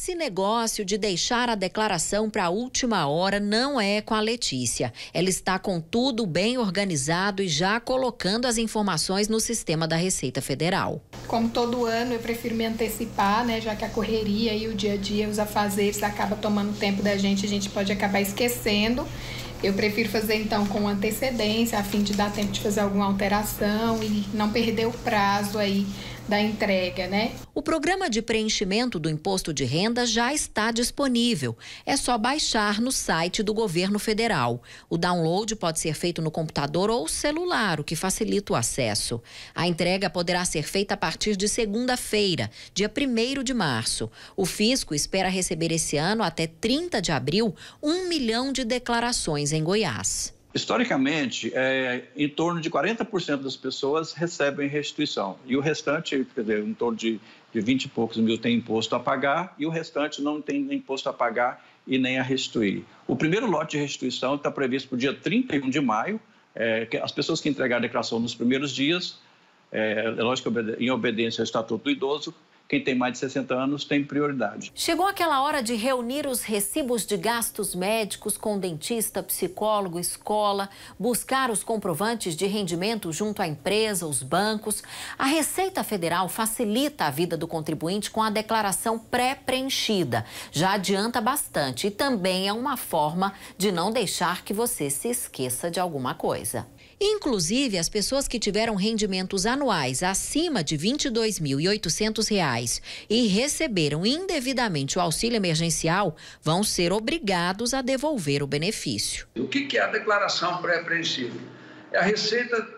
Esse negócio de deixar a declaração para a última hora não é com a Letícia. Ela está com tudo bem organizado e já colocando as informações no sistema da Receita Federal. Como todo ano, eu prefiro me antecipar, né? Já que a correria e o dia a dia, os afazeres acaba tomando tempo da gente, a gente pode acabar esquecendo. Eu prefiro fazer então com antecedência, a fim de dar tempo de fazer alguma alteração e não perder o prazo aí da entrega, né? O programa de preenchimento do imposto de renda já está disponível. É só baixar no site do governo federal. O download pode ser feito no computador ou celular, o que facilita o acesso. A entrega poderá ser feita a partir de segunda-feira, dia 1 de março. O fisco espera receber esse ano, até 30 de abril, um milhão de declarações em Goiás. Historicamente, é, em torno de 40% das pessoas recebem restituição e o restante, quer dizer, em torno de, de 20 e poucos mil tem imposto a pagar e o restante não tem nem imposto a pagar e nem a restituir. O primeiro lote de restituição está previsto para o dia 31 de maio. É, as pessoas que entregaram a declaração nos primeiros dias, é, é lógico, em obediência ao Estatuto do Idoso, quem tem mais de 60 anos tem prioridade. Chegou aquela hora de reunir os recibos de gastos médicos com dentista, psicólogo, escola, buscar os comprovantes de rendimento junto à empresa, os bancos. A Receita Federal facilita a vida do contribuinte com a declaração pré-preenchida. Já adianta bastante e também é uma forma de não deixar que você se esqueça de alguma coisa. Inclusive, as pessoas que tiveram rendimentos anuais acima de R$ 22.800 e receberam indevidamente o auxílio emergencial vão ser obrigados a devolver o benefício. O que é a declaração pré-apreensiva? É a Receita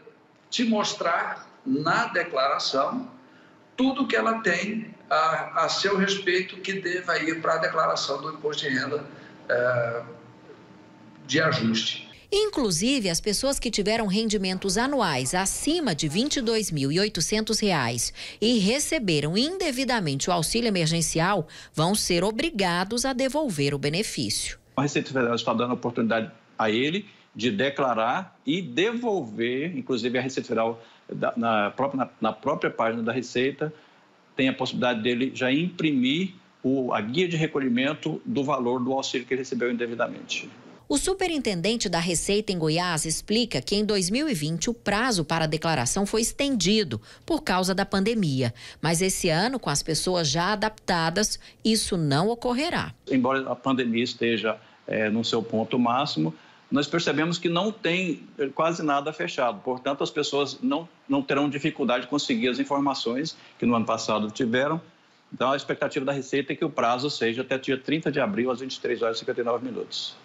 te mostrar na declaração tudo que ela tem a, a seu respeito que deva ir para a declaração do imposto de renda é, de ajuste. Inclusive, as pessoas que tiveram rendimentos anuais acima de R$ 22.800 e receberam indevidamente o auxílio emergencial vão ser obrigados a devolver o benefício. A Receita Federal está dando a oportunidade a ele de declarar e devolver, inclusive a Receita Federal, na própria, na, própria página da Receita, tem a possibilidade dele já imprimir o, a guia de recolhimento do valor do auxílio que ele recebeu indevidamente. O superintendente da Receita em Goiás explica que em 2020 o prazo para a declaração foi estendido por causa da pandemia, mas esse ano, com as pessoas já adaptadas, isso não ocorrerá. Embora a pandemia esteja é, no seu ponto máximo, nós percebemos que não tem eh, quase nada fechado. Portanto, as pessoas não, não terão dificuldade de conseguir as informações que no ano passado tiveram. Então, a expectativa da Receita é que o prazo seja até dia 30 de abril, às 23 horas e 59 minutos.